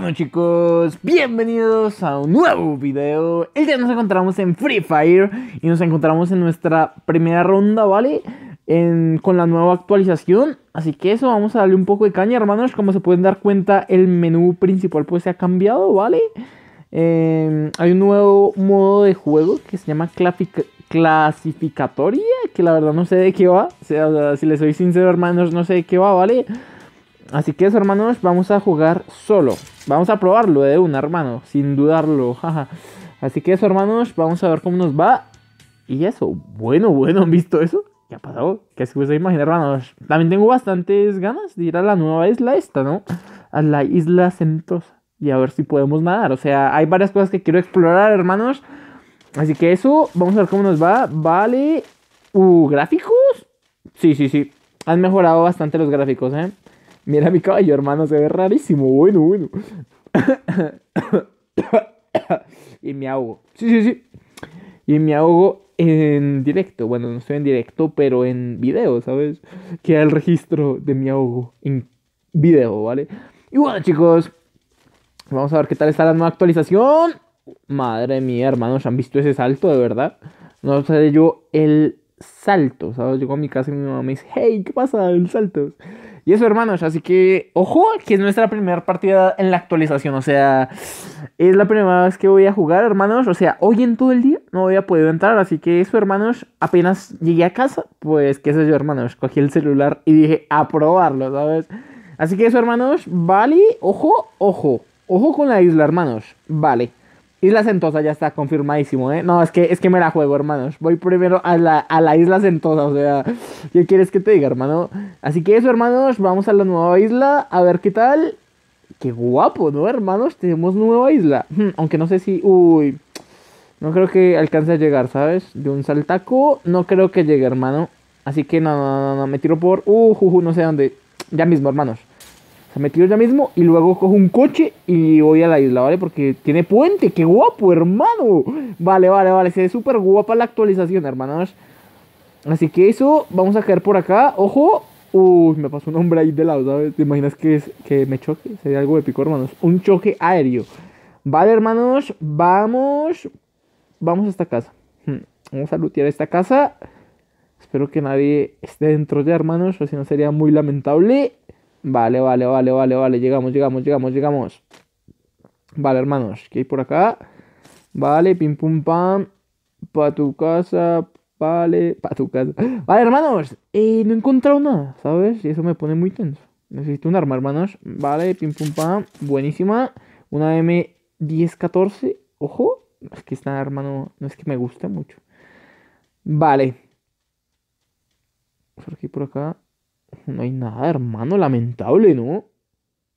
Bueno chicos, bienvenidos a un nuevo video El día nos encontramos en Free Fire Y nos encontramos en nuestra primera ronda, ¿vale? con la nueva actualización Así que eso, vamos a darle un poco de caña, hermanos Como se pueden dar cuenta, el menú principal pues se ha cambiado, ¿vale? Em, hay un nuevo modo de juego que se llama clasificatoria Que la verdad no sé de qué va si les soy sincero, hermanos, no sé de qué va, ¿vale? vale Así que eso, hermanos, vamos a jugar solo. Vamos a probarlo de una, hermano, sin dudarlo. Jaja. Así que eso, hermanos, vamos a ver cómo nos va. Y eso, bueno, bueno, ¿han visto eso? ¿Qué ha pasado? ¿Qué se puede imaginar, hermanos? También tengo bastantes ganas de ir a la nueva isla esta, ¿no? A la isla Sentosa. Y a ver si podemos nadar. O sea, hay varias cosas que quiero explorar, hermanos. Así que eso, vamos a ver cómo nos va. Vale. Uh, ¿gráficos? Sí, sí, sí. Han mejorado bastante los gráficos, ¿eh? Mira mi caballo, hermano, se ve rarísimo. Bueno, bueno. y me ahogo. Sí, sí, sí. Y me ahogo en directo. Bueno, no estoy en directo, pero en video, ¿sabes? Queda el registro de mi ahogo en video, ¿vale? Y bueno, chicos. Vamos a ver qué tal está la nueva actualización. Madre mía, hermanos, ¿han visto ese salto de verdad? No sé yo el salto, ¿sabes? Llego a mi casa y mi mamá me dice, hey, ¿qué pasa? El salto. Y eso, hermanos, así que ojo, que es nuestra primera partida en la actualización. O sea, es la primera vez que voy a jugar, hermanos. O sea, hoy en todo el día no había podido entrar. Así que eso, hermanos, apenas llegué a casa, pues qué sé yo, hermanos. Cogí el celular y dije, a probarlo, ¿sabes? Así que eso, hermanos, vale, ojo, ojo. Ojo con la isla, hermanos. Vale. Isla Sentosa ya está confirmadísimo, ¿eh? No, es que, es que me la juego, hermanos. Voy primero a la, a Isla Sentosa, o sea, ¿qué quieres que te diga, hermano? Así que eso, hermanos, vamos a la nueva isla, a ver qué tal. Qué guapo, ¿no, hermanos? Tenemos nueva isla. Hmm, aunque no sé si... Uy, no creo que alcance a llegar, ¿sabes? De un saltaco, no creo que llegue, hermano. Así que no, no, no, no me tiro por... Uh, uh, no sé dónde. Ya mismo, hermanos. Se metió me mismo y luego cojo un coche y voy a la isla, ¿vale? Porque tiene puente, qué guapo, hermano. Vale, vale, vale, se ve súper guapa la actualización, hermanos. Así que eso, vamos a caer por acá. Ojo, uy, me pasó un hombre ahí de lado, ¿sabes? ¿Te imaginas que, que me choque? Sería algo épico, hermanos. Un choque aéreo. Vale, hermanos, vamos. Vamos a esta casa. Hmm, vamos a lootear esta casa. Espero que nadie esté dentro ya, hermanos, o si no sería muy lamentable. Vale, vale, vale, vale, vale. Llegamos, llegamos, llegamos, llegamos. Vale, hermanos, ¿qué hay por acá? Vale, pim pum pam. Pa' tu casa, vale. Pa' tu casa. Vale, hermanos, eh, no he encontrado nada, ¿sabes? Y eso me pone muy tenso. Necesito un arma, hermanos. Vale, pim pum pam. Buenísima. Una M1014. Ojo. Es que esta arma no, no es que me guste mucho. Vale. Por aquí, por acá. No hay nada, hermano, lamentable, ¿no?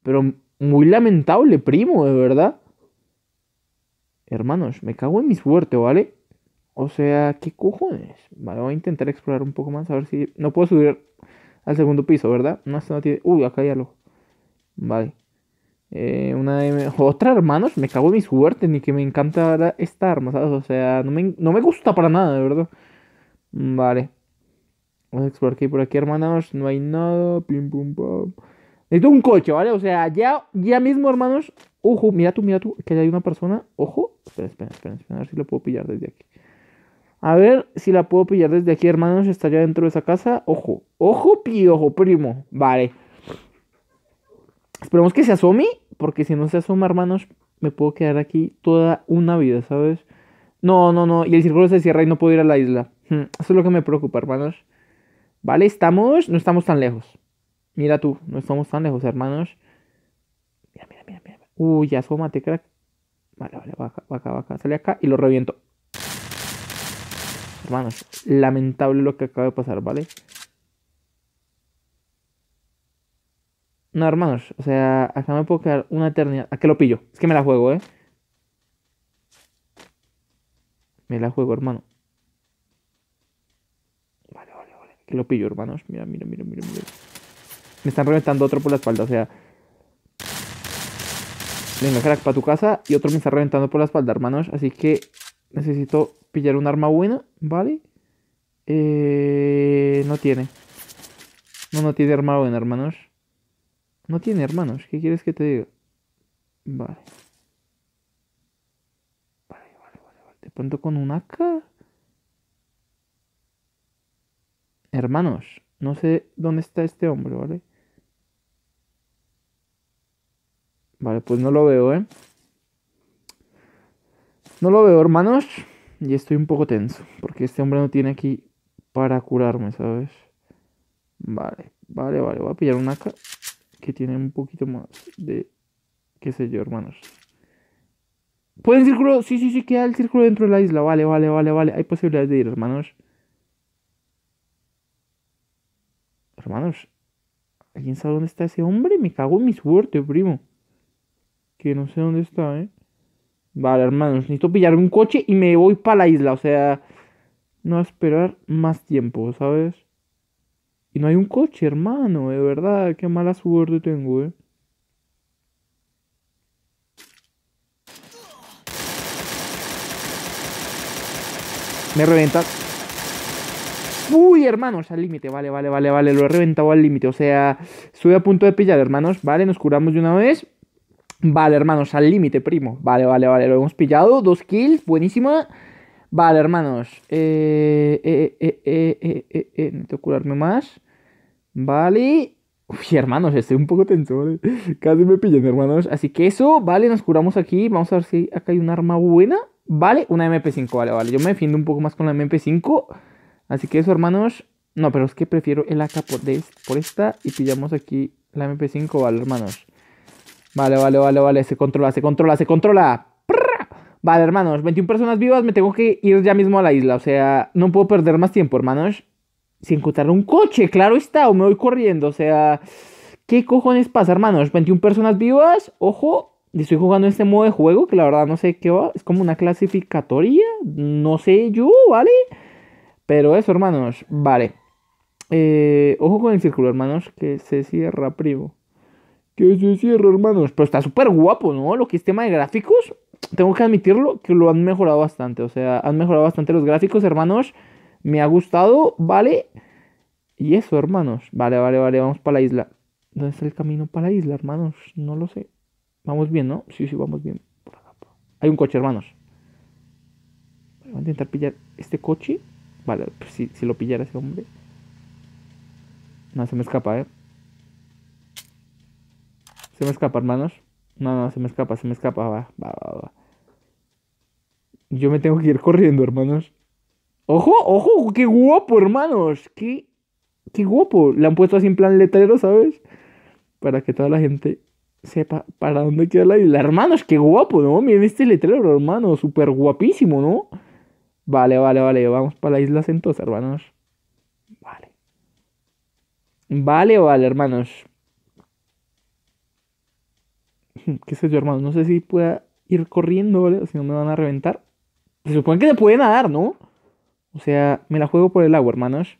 Pero muy lamentable, primo, de verdad. Hermanos, me cago en mi suerte, ¿vale? O sea, ¿qué cojones? Vale, voy a intentar explorar un poco más, a ver si... No puedo subir al segundo piso, ¿verdad? No, no tiene... Uy, acá hay algo Vale. Eh, una de... Otra, hermanos, me cago en mi suerte, ni que me encanta esta arma, ¿sabes? O sea, no me, no me gusta para nada, de verdad. Vale. Vamos a explorar aquí por aquí, hermanos. No hay nada. Pim, pum, pam. Necesito un coche, ¿vale? O sea, ya, ya mismo, hermanos. Ojo, mira tú, mira tú. Que hay una persona. Ojo. Espera, espera, espera, A ver si la puedo pillar desde aquí. A ver si la puedo pillar desde aquí, hermanos. Está ya dentro de esa casa. Ojo. Ojo, piojo, primo. Vale. Esperemos que se asome. Porque si no se asoma, hermanos, me puedo quedar aquí toda una vida, ¿sabes? No, no, no. Y el círculo se cierra y no puedo ir a la isla. Hmm. Eso es lo que me preocupa, hermanos. ¿Vale? Estamos, no estamos tan lejos. Mira tú, no estamos tan lejos, hermanos. Mira, mira, mira, mira. Uy, asómate, crack. Vale, vale, acá, va acá. Sale acá y lo reviento. Hermanos, lamentable lo que acaba de pasar, ¿vale? No, hermanos, o sea, acá me puedo quedar una eternidad. ¿A qué lo pillo? Es que me la juego, ¿eh? Me la juego, hermano. lo pillo, hermanos. Mira, mira, mira, mira, mira. Me están reventando otro por la espalda, o sea. Venga, crack, para tu casa. Y otro me está reventando por la espalda, hermanos. Así que necesito pillar un arma buena, ¿vale? Eh, no tiene. No, no tiene arma buena, hermanos. No tiene, hermanos. ¿Qué quieres que te diga? Vale. Vale, vale, vale. vale. De pronto con una AK. hermanos, no sé dónde está este hombre, ¿vale? Vale, pues no lo veo, ¿eh? No lo veo, hermanos. Y estoy un poco tenso, porque este hombre no tiene aquí para curarme, ¿sabes? Vale, vale, vale. Voy a pillar una que tiene un poquito más de... qué sé yo, hermanos. ¿Pueden círculo? Sí, sí, sí, queda el círculo dentro de la isla. Vale, vale, vale, vale. Hay posibilidades de ir, hermanos. hermanos, ¿alguien sabe dónde está ese hombre? Me cago en mi suerte, primo. Que no sé dónde está, ¿eh? Vale, hermanos, necesito pillar un coche y me voy para la isla. O sea, no esperar más tiempo, ¿sabes? Y no hay un coche, hermano, de verdad, qué mala suerte tengo, ¿eh? Me reventan. Uy, hermanos, al límite, vale, vale, vale, vale, lo he reventado al límite, o sea, estoy a punto de pillar, hermanos, vale, nos curamos de una vez. Vale, hermanos, al límite, primo. Vale, vale, vale, lo hemos pillado, dos kills, buenísima. Vale, hermanos, eh, eh, eh, eh, eh, eh, que eh, eh, curarme más. Vale. Uy, hermanos, estoy un poco tenso, ¿vale? Casi me pillan, hermanos. Así que eso, vale, nos curamos aquí. Vamos a ver si acá hay un arma buena. Vale, una MP5, vale, vale. Yo me defiendo un poco más con la MP5. Así que eso, hermanos. No, pero es que prefiero el AK por, esta. Y pillamos aquí la MP5, vale, hermanos. Vale, vale, vale, vale. Se controla, se controla, se controla. Vale, hermanos. 21 personas vivas. Me tengo que ir ya mismo a la isla. O sea, no puedo perder más tiempo, hermanos. Sin encontrar un coche, claro está. O me voy corriendo. O sea, ¿qué cojones pasa, hermanos? 21 personas vivas. Ojo, estoy jugando este modo de juego que la verdad no sé qué va. Es como una clasificatoria. No sé yo, ¿vale? vale pero eso, hermanos, vale. Eh, ojo con el círculo, hermanos, que se cierra, primo. Que se cierra, hermanos. Pero está súper guapo, ¿no? Lo que es tema de gráficos, tengo que admitirlo, que lo han mejorado bastante. O sea, han mejorado bastante los gráficos, hermanos. Me ha gustado, ¿vale? Y eso, hermanos. Vale, vale, vale, vamos para la isla. ¿Dónde está el camino para la isla, hermanos? No lo sé. Vamos bien, ¿no? Sí, sí, vamos bien. Hay un coche, hermanos. Voy a intentar pillar este coche. Vale, pues si, lo pillara ese hombre. No, se me escapa, ¿eh? Se me escapa, hermanos. No, no, se me escapa, se me escapa. Va, va, va, va. Yo me tengo que ir corriendo, hermanos. ¡Ojo, ojo! ¡Qué guapo, hermanos! ¡Qué, qué guapo! Le han puesto así en plan letrero, ¿sabes? Para que toda la gente sepa para dónde queda la isla. Hermanos, qué guapo, ¿no? Miren este letrero, hermano. Súper guapísimo, ¿no? Vale, vale, vale, vamos para la isla Sentosa, hermanos. Vale. Vale, vale, hermanos. ¿Qué sé yo, hermanos? No sé si pueda ir corriendo, ¿vale? Si no me van a reventar. Se supone que se puede nadar, ¿no? O sea, me la juego por el agua, hermanos.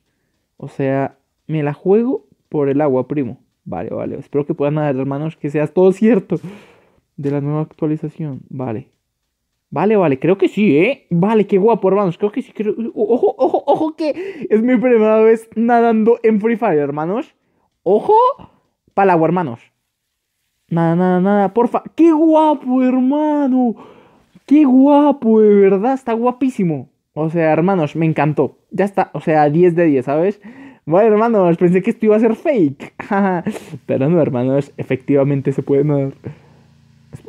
O sea, me la juego por el agua, primo. Vale, vale. Espero que puedan nadar, hermanos, que seas todo cierto de la nueva actualización. Vale. Vale, vale, creo que sí, ¿eh? Vale, qué guapo, hermanos. Creo que sí. Creo... Ojo, ojo, ojo, que es mi primera vez nadando en Free Fire, hermanos. Ojo, para hermanos. Nada, nada, nada, porfa. ¡Qué guapo, hermano! ¡Qué guapo, de verdad! Está guapísimo. O sea, hermanos, me encantó. Ya está, o sea, 10 de 10, ¿sabes? Vale, hermanos, pensé que esto iba a ser fake. Pero no, hermanos, efectivamente se puede nadar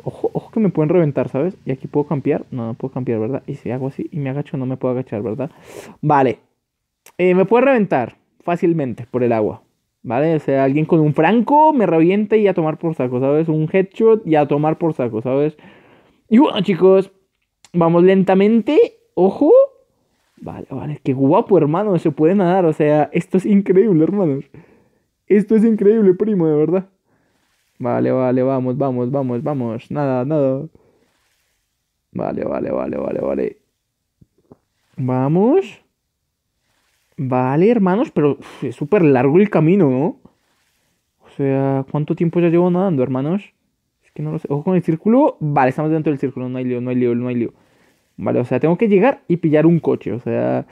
ojo, ojo que me pueden reventar, ¿sabes? Y aquí puedo cambiar, No, no puedo cambiar, ¿verdad? Y si hago así y me agacho, no me puedo agachar, ¿verdad? Vale. Eh, me puede reventar fácilmente por el agua. ¿Vale? O sea, alguien con un franco me reviente y a tomar por saco, ¿sabes? Un headshot y a tomar por saco, ¿sabes? Y bueno, chicos, vamos lentamente. Ojo. Vale, vale, qué guapo, hermano. Se puede nadar. O sea, esto es increíble, hermanos. Esto es increíble, primo, de verdad. Vale, vale, vamos, vamos, vamos, vamos. Nada, nada. Vale, vale, vale, vale, vale. Vamos. Vale, hermanos, pero es súper largo el camino, ¿no? O sea, ¿cuánto tiempo ya llevo nadando, hermanos? Es que no lo sé. Ojo con el círculo. Vale, estamos dentro del círculo. No hay lío, no hay lío, no hay lío. Vale, o sea, tengo que llegar y pillar un coche. O sea,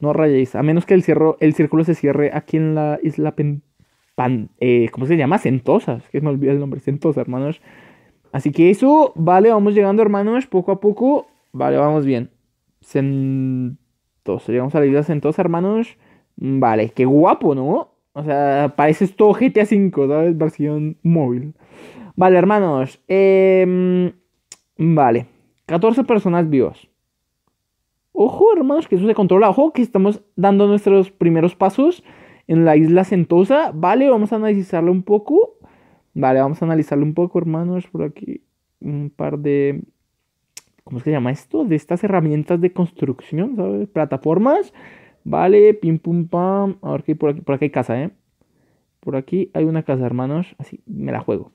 no rayéis. A menos que el, cierro, el círculo se cierre aquí en la isla eh, ¿cómo se llama? Centosas, que me olvida el nombre, Sentosa, hermanos. Así que eso, vale, vamos llegando, hermanos, poco a poco, vale, vamos bien. Sentosa, llegamos a la isla Sentosa, hermanos. Mm, vale, qué guapo, ¿no? O sea, parece esto GTA V, ¿sabes? Versión móvil. Vale, hermanos. Em, vale. 14 personas vivos Ojo, hermanos, que eso se controla. Ojo, que estamos dando nuestros primeros pasos en la isla Sentosa. Vale, vamos a analizarlo un poco. Vale, vamos a analizarlo un poco, hermanos. Por aquí un par de... ¿Cómo es que se llama esto? De estas herramientas de construcción, ¿sabes? Plataformas. Vale, pim pum pam. A ver, por aquí, por aquí hay casa, ¿eh? Por aquí hay una casa, hermanos. Así, me la juego.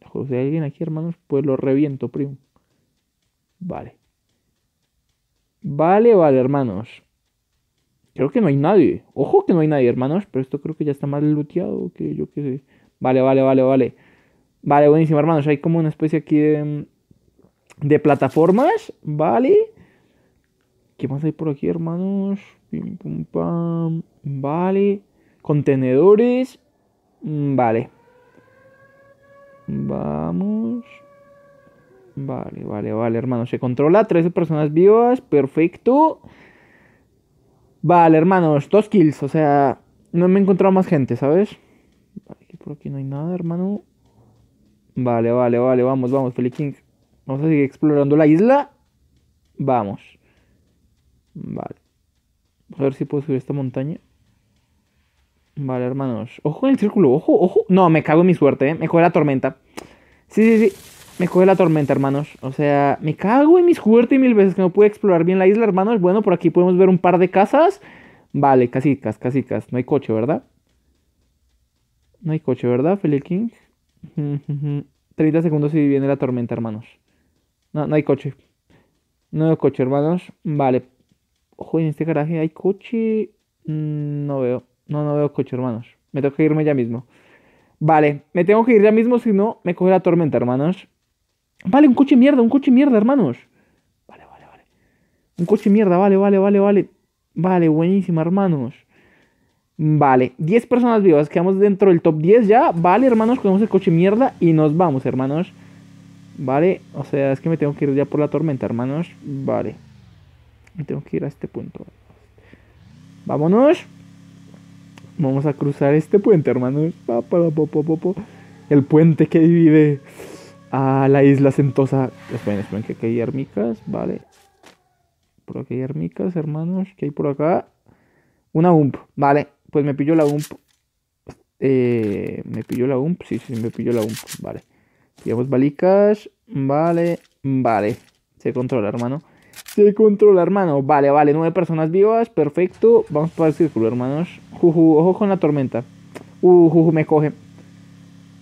La juego. Si hay alguien aquí, hermanos, pues lo reviento, primo. Vale. Vale, vale, hermanos. Creo que no hay nadie. Ojo que no hay nadie, hermanos. Pero esto creo que ya está más looteado que yo que sé. Vale, vale, vale, vale. Vale, buenísimo, hermanos. Hay como una especie aquí de, mm, de plataformas. Vale. ¿Qué más hay por aquí, hermanos? pam. Vale. Contenedores. Mm, vale. Vamos. Vale, vale, vale, hermanos. Se controla. 13 personas vivas. Perfecto. Vale, hermanos, dos kills, o sea, no me he encontrado más gente, ¿sabes? Por aquí no hay nada, hermano. Vale, vale, vale, vamos, vamos, Feliking. Vamos a seguir explorando la isla. Vamos. Vale. A ver si puedo subir esta montaña. Vale, hermanos. Ojo en el círculo, ojo, ojo. No, me cago en mi suerte, ¿eh? me coge la tormenta. Sí, sí, sí. Me coge la tormenta, hermanos. O sea, me cago en mis suerte y mil veces que no pude explorar bien la isla, hermanos. Bueno, por aquí podemos ver un par de casas. Vale, casicas, casicas. No hay coche, ¿verdad? No hay coche, ¿verdad, Felipe King? 30 segundos y viene la tormenta, hermanos. No, no hay coche. No hay coche, hermanos. Vale. Ojo, en este garaje hay coche. Mm, no veo. No, no veo coche, hermanos. Me tengo que irme ya mismo. Vale, me tengo que ir ya mismo, si no, me coge la tormenta, hermanos. Vale, un coche mierda, un coche mierda, hermanos. Vale, vale, vale. Un coche mierda, vale, vale, vale, vale. Vale, buenísima, hermanos. Vale, 10 personas vivas, quedamos dentro del top 10 ya. Vale, hermanos, cogemos el coche mierda y nos vamos, hermanos. Vale, o sea, es que me tengo que ir ya por la tormenta, hermanos. Vale. Me tengo que ir a este punto. Vámonos. Vamos a cruzar este puente, hermanos. El puente que divide a la isla sentosa. Esperen, esperen, que aquí hay armicas, vale. Por aquí hay armicas, hermanos. ¿Qué hay por acá? Una UMP, vale. Pues me pillo la UMP. Eh, me pilló la UMP, sí, sí, me pilló la UMP, vale. Llevamos balicas, vale, vale. Se controla, hermano. Se controla, hermano. Vale, vale, nueve personas vivas, perfecto. Vamos para el círculo, hermanos. Juju, ojo con la tormenta. Uh, juju, me coge.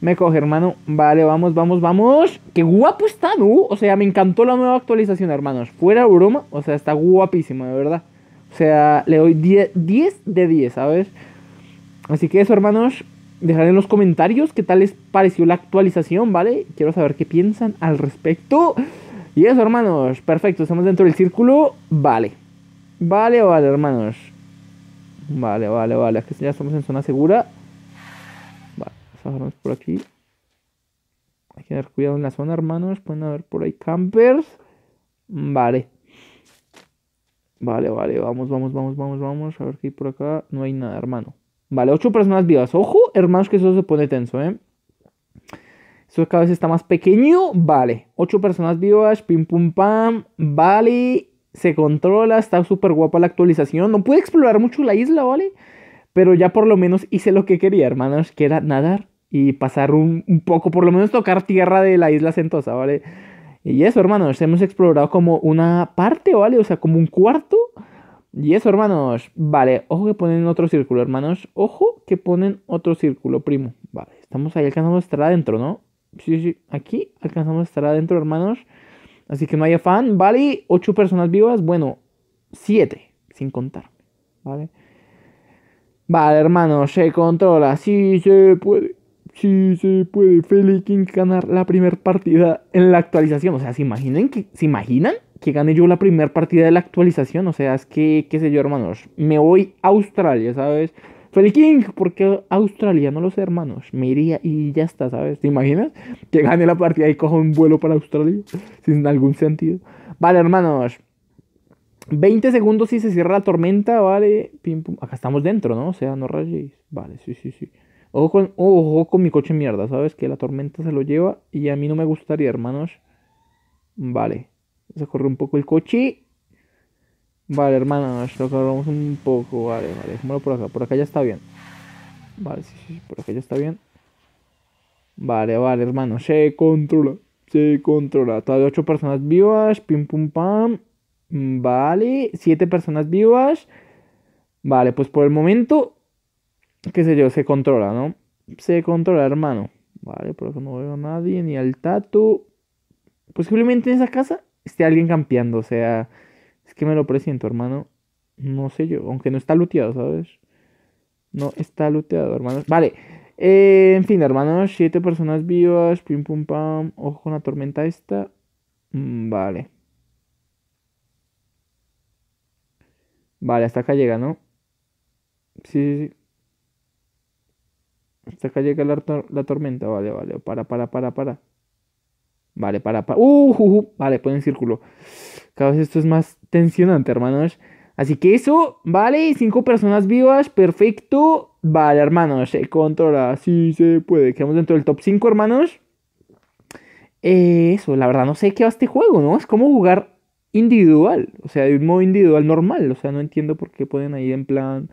Me coge, hermano. Vale, vamos, vamos, vamos. Qué guapo está, ¿no? O sea, me encantó la nueva actualización, hermanos. Fuera broma, o sea, está guapísimo, de verdad. O sea, le doy 10, 10 de 10, ¿sabes? Así que eso, hermanos. Dejaré en los comentarios qué tal les pareció la actualización, ¿vale? Quiero saber qué piensan al respecto. Y eso, hermanos. Perfecto, estamos dentro del círculo. Vale. Vale, vale, hermanos. Vale, vale, vale. Aquí ya estamos en zona segura. Vamos por aquí. Hay que tener cuidado en la zona, hermanos. Pueden haber por ahí campers. Vale. Vale, vale. Vamos, vamos, vamos, vamos, vamos. A ver qué por acá. No hay nada, hermano. Vale, ocho personas vivas. Ojo, hermanos, que eso se pone tenso, ¿eh? Eso cada vez está más pequeño. Vale. Ocho personas vivas. Pim, pum, pam. Vale. Se controla. Está súper guapa la actualización. No pude explorar mucho la isla, ¿vale? Pero ya por lo menos hice lo que quería, hermanos, que era nadar y pasar un, poco, por lo menos tocar tierra de la isla Sentosa, ¿vale? Y eso, hermanos, hemos explorado como una parte, ¿vale? O sea, como un cuarto. Y eso, hermanos, vale, ojo que ponen otro círculo, hermanos, ojo que ponen otro círculo, primo. Vale, estamos ahí, alcanzamos a estar adentro, ¿no? Sí, sí, aquí alcanzamos a estar adentro, hermanos. Así que no hay afán, ¿vale? Ocho personas vivas, bueno, siete, sin contar, ¿vale? Vale, hermanos, se controla, sí se puede sí se puede Feli King ganar la primera partida en la actualización. O sea, ¿se imaginan que, ¿se imaginan que gane yo la primera partida de la actualización? O sea, es que, qué sé yo, hermanos, me voy a Australia, ¿sabes? Feli King, porque Australia, no lo sé, hermanos. Me iría y ya está, ¿sabes? ¿Te imaginas? Que gane la partida y cojo un vuelo para Australia. Sin algún sentido. Vale, hermanos. 20 segundos y se cierra la tormenta, vale. Acá estamos dentro, ¿no? O sea, no rayéis. Vale, sí, sí, sí. Ojo con, ojo con mi coche mierda, ¿sabes? Que la tormenta se lo lleva y a mí no me gustaría, hermanos. Vale. Se correr un poco el coche. Vale, hermanos, lo corremos un poco. Vale, vale, por acá. Por acá ya está bien. Vale, sí, sí, por acá ya está bien. Vale, vale, hermanos. Se controla. Se controla. Todavía ocho personas vivas. Pim, pum, pam. Vale, Siete personas vivas. Vale, pues por el momento que sé yo, se controla, ¿no? Se controla, hermano. Vale, por eso no veo a nadie, ni al tatu. Posiblemente en esa casa esté alguien campeando, o sea, es que me lo presento hermano. No sé yo, aunque no está luteado, ¿sabes? No está luteado, hermano. Vale, eh, en fin, hermanos, siete personas vivas, pim pum pam, ojo con la tormenta esta. Mm, vale. Vale, hasta acá llega, ¿no? Sí, sí, sí. Hasta acá llega la, la tormenta. Vale, vale. Para, para, para, para. Vale, para, para. Uh, uh, uh. Vale, pueden círculo. Cada vez esto es más tensionante, hermanos. Así que eso, vale. Cinco personas vivas, perfecto. Vale, hermanos, se controla. Sí se puede. Quedamos dentro del top 5, hermanos. Eh, eso, la verdad, no sé qué va este juego, ¿no? Es como jugar individual. O sea, de un modo individual normal. O sea, no entiendo por qué pueden ir en plan.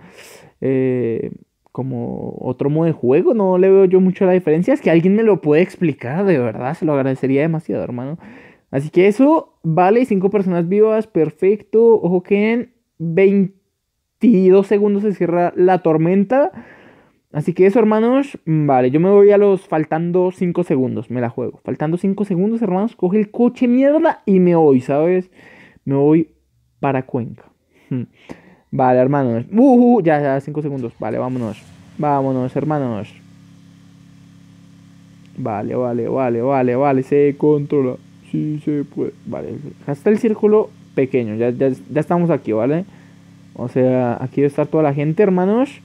Eh, como otro modo de juego, no le veo yo mucho la diferencia. Es que alguien me lo puede explicar, de verdad, se lo agradecería demasiado, hermano. Así que eso, vale, cinco personas vivas, perfecto. Ojo que en 22 segundos se cierra la tormenta. Así que eso, hermanos, vale, yo me voy a los faltando 5 segundos, me la juego. Faltando 5 segundos, hermanos, coge el coche mierda y me voy, ¿sabes? Me voy para Cuenca. Hmm. Vale, hermanos. Uh, ya, ya, cinco segundos. Vale, vámonos. Vámonos, hermanos. Vale, vale, vale, vale, vale. Se controla. Sí, se puede. Vale, hasta el círculo pequeño. Ya, ya estamos aquí, ¿vale? O sea, aquí debe estar toda la gente, hermanos.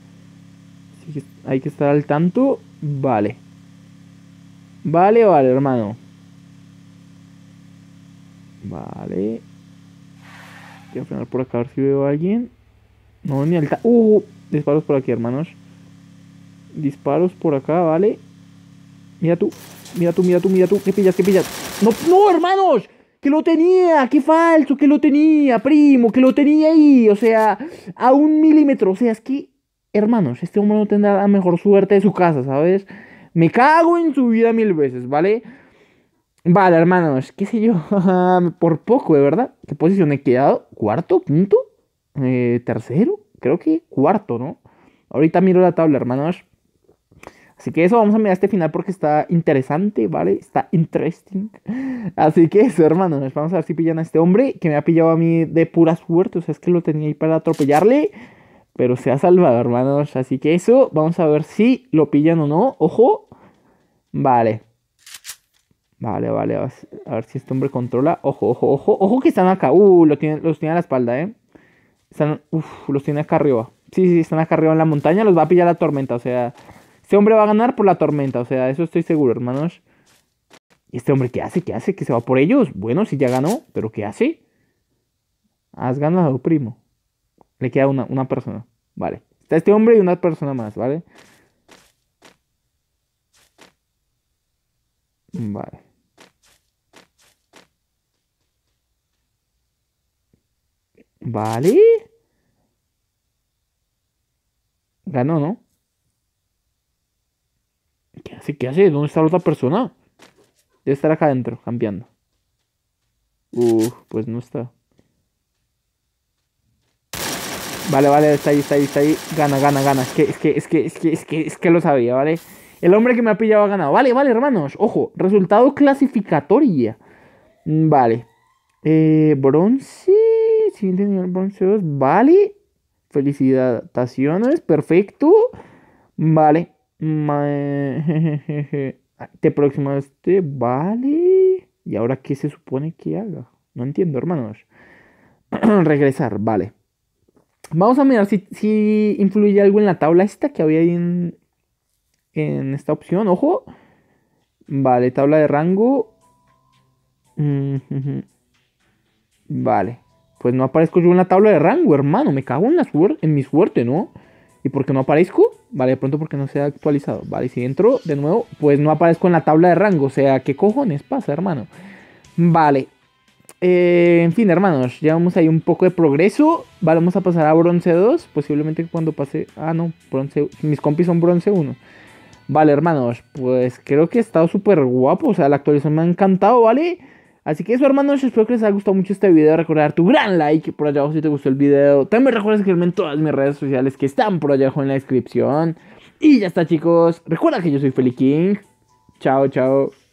hay que estar al tanto. Vale. Vale, vale, hermano. Vale. Voy a frenar por acá a ver si veo a alguien. No, ni alta. Uh, disparos por aquí, hermanos. Disparos por acá, vale. Mira tú, mira tú, mira tú, mira tú. ¿Qué pillas, qué pillas? No, no, hermanos. Que lo tenía, qué falso, que lo tenía, primo, que lo tenía ahí. O sea, a un milímetro. O sea, es que, hermanos, este hombre no tendrá la mejor suerte de su casa, ¿sabes? Me cago en su vida mil veces, ¿vale? Vale, hermanos, qué sé yo. por poco, de verdad. ¿Qué posición he quedado? ¿Cuarto? punto eh, tercero, creo que cuarto, ¿no? Ahorita miro la tabla, hermanos. Así que eso, vamos a mirar este final porque está interesante, ¿vale? Está interesting. Así que eso, hermanos, vamos a ver si pillan a este hombre que me ha pillado a mí de pura suerte. O sea, es que lo tenía ahí para atropellarle, pero se ha salvado, hermanos. Así que eso, vamos a ver si lo pillan o no. Ojo. Vale. Vale, vale, a ver si este hombre controla. Ojo, ojo, ojo, ojo que están acá. Uh, lo los tiene a la espalda, ¿eh? Están, los tiene acá arriba. Sí, sí, están acá arriba en la montaña, los va a pillar la tormenta. O sea, este hombre va a ganar por la tormenta. O sea, eso estoy seguro, hermanos. ¿Y este hombre qué hace? ¿Qué hace? ¿Que se va por ellos? Bueno, si ya ganó, pero ¿qué hace? Has ganado, primo. Le queda una, una persona. Vale. Está este hombre y una persona más, ¿vale? Vale. Vale. Ganó, ¿no? ¿Qué hace? ¿Qué hace? ¿Dónde está la otra persona? Debe estar acá adentro, cambiando. Uf, pues no está. Vale, vale, está ahí, está ahí, está ahí. Gana, gana, gana. es que, es que, es que, es que, es que lo sabía, ¿vale? El hombre que me ha pillado ha ganado. Vale, vale, hermanos. Ojo, resultado clasificatoria. Mm, vale. Eh, bronce. Vale. Felicitaciones, perfecto. Vale. Te aproximaste, vale. ¿Y ahora qué se supone que haga? No entiendo, hermanos. Regresar, vale. Vamos a mirar si, influye algo en la tabla esta que había ahí en, en esta opción. Ojo. Vale, tabla de rango. Mm, vale pues no aparezco yo en la tabla de rango, hermano. Me cago en, la en mi suerte, ¿no? ¿Y por qué no aparezco? Vale, de pronto porque no se ha actualizado. Vale, si entro de nuevo, pues no aparezco en la tabla de rango. O sea, ¿qué cojones pasa, hermano? Vale. Eh, en fin, hermanos, llevamos ahí un poco de progreso. Vale, vamos a pasar a bronce 2. Posiblemente cuando pase... Ah, no, bronce... Mis compis son bronce 1. Vale, hermanos, pues creo que he estado súper guapo. O sea, la actualización me ha encantado, ¿vale? vale Así que eso, hermanos, espero que les haya gustado mucho este video. Recordar tu gran like por allá abajo si te gustó el video. También recuerda seguirme en todas mis redes sociales que están por allá abajo en la descripción. Y ya está, chicos. Recuerda que yo soy Feli King. Chao, chao.